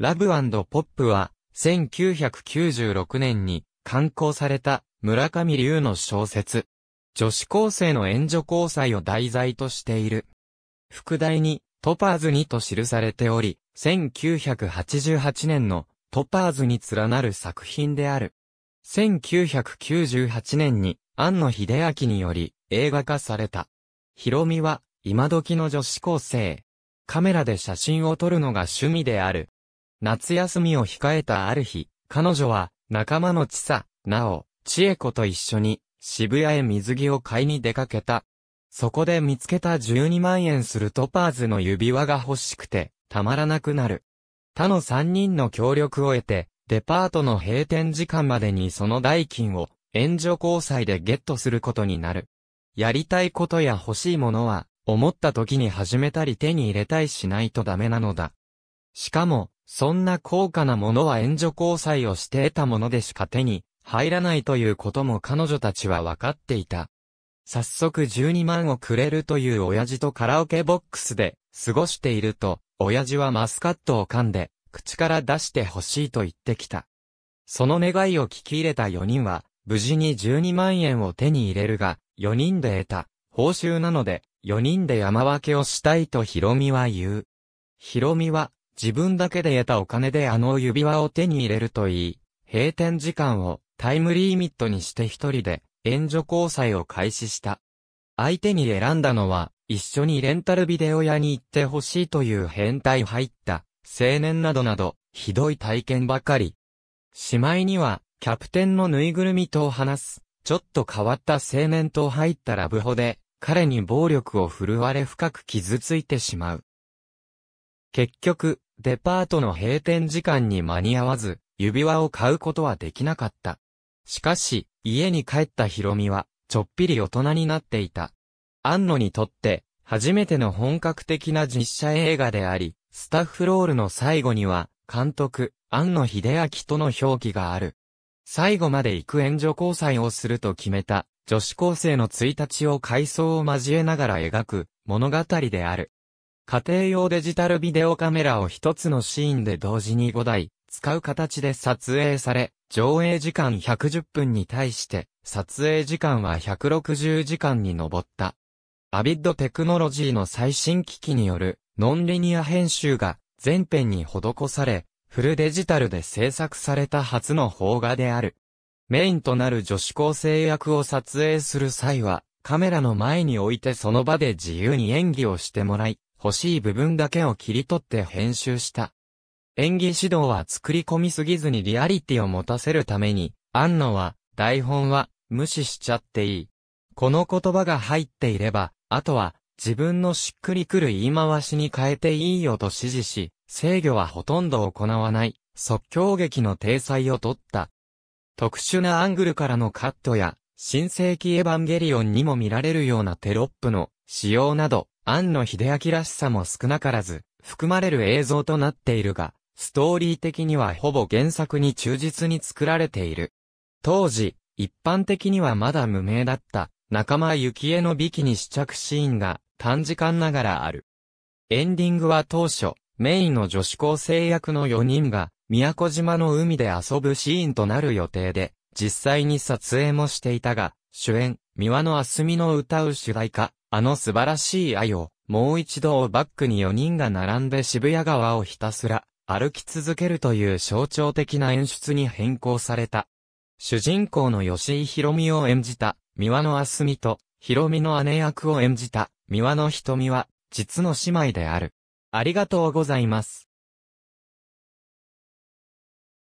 ラブポップは、1996年に刊行された村上龍の小説。女子高生の援助交際を題材としている。副題に、トパーズにと記されており、1988年のトパーズに連なる作品である。1998年に、庵野秀明により映画化された。ヒロミは、今時の女子高生。カメラで写真を撮るのが趣味である。夏休みを控えたある日、彼女は、仲間のちさ、なお、千恵子と一緒に、渋谷へ水着を買いに出かけた。そこで見つけた12万円するトパーズの指輪が欲しくて、たまらなくなる。他の3人の協力を得て、デパートの閉店時間までにその代金を、援助交際でゲットすることになる。やりたいことや欲しいものは、思った時に始めたり手に入れたりしないとダメなのだ。しかも、そんな高価なものは援助交際をして得たものでしか手に入らないということも彼女たちは分かっていた。早速12万をくれるという親父とカラオケボックスで過ごしていると、親父はマスカットを噛んで、口から出してほしいと言ってきた。その願いを聞き入れた4人は、無事に12万円を手に入れるが、4人で得た報酬なので、4人で山分けをしたいとヒロミは言う。ヒロミは自分だけで得たお金であの指輪を手に入れるといい、閉店時間をタイムリミットにして一人で援助交際を開始した。相手に選んだのは、一緒にレンタルビデオ屋に行ってほしいという変態入った、青年などなど、ひどい体験ばかり。しまいには、キャプテンのぬいぐるみと話す、ちょっと変わった青年と入ったラブホで、彼に暴力を振るわれ深く傷ついてしまう。結局、デパートの閉店時間に間に合わず、指輪を買うことはできなかった。しかし、家に帰ったヒロミは、ちょっぴり大人になっていた。安野にとって、初めての本格的な実写映画であり、スタッフロールの最後には、監督、安野秀明との表記がある。最後まで行く援助交際をすると決めた、女子高生の1日を回想を交えながら描く、物語である。家庭用デジタルビデオカメラを一つのシーンで同時に5台、使う形で撮影され、上映時間110分に対して、撮影時間は160時間に上った。アビッドテクノロジーの最新機器によるノンリニア編集が全編に施され、フルデジタルで制作された初の邦画である。メインとなる女子高生役を撮影する際は、カメラの前に置いてその場で自由に演技をしてもらい、欲しい部分だけを切り取って編集した。演技指導は作り込みすぎずにリアリティを持たせるために、安野は、台本は、無視しちゃっていい。この言葉が入っていれば、あとは、自分のしっくりくる言い回しに変えていいよと指示し、制御はほとんど行わない、即興劇の体裁を取った。特殊なアングルからのカットや、新世紀エヴァンゲリオンにも見られるようなテロップの使用など、庵野秀明らしさも少なからず、含まれる映像となっているが、ストーリー的にはほぼ原作に忠実に作られている。当時、一般的にはまだ無名だった、仲間幸恵の美紀に試着シーンが短時間ながらある。エンディングは当初、メインの女子高生役の4人が、宮古島の海で遊ぶシーンとなる予定で、実際に撮影もしていたが、主演、三輪のあすみの歌う主題歌、あの素晴らしい愛を、もう一度をバックに4人が並んで渋谷川をひたすら歩き続けるという象徴的な演出に変更された。主人公の吉井博美を演じた、三輪のあすみと、博美の姉役を演じた、三輪の瞳は、実の姉妹である。ありがとうございます。